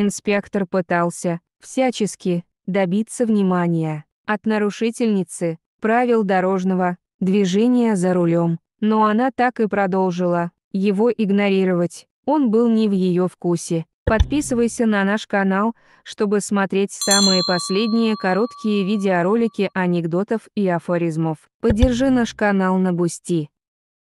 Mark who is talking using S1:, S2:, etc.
S1: Инспектор пытался, всячески, добиться внимания от нарушительницы правил дорожного движения за рулем, но она так и продолжила его игнорировать. Он был не в ее вкусе. Подписывайся на наш канал, чтобы смотреть самые последние короткие видеоролики анекдотов и афоризмов. Поддержи наш канал на Бусти.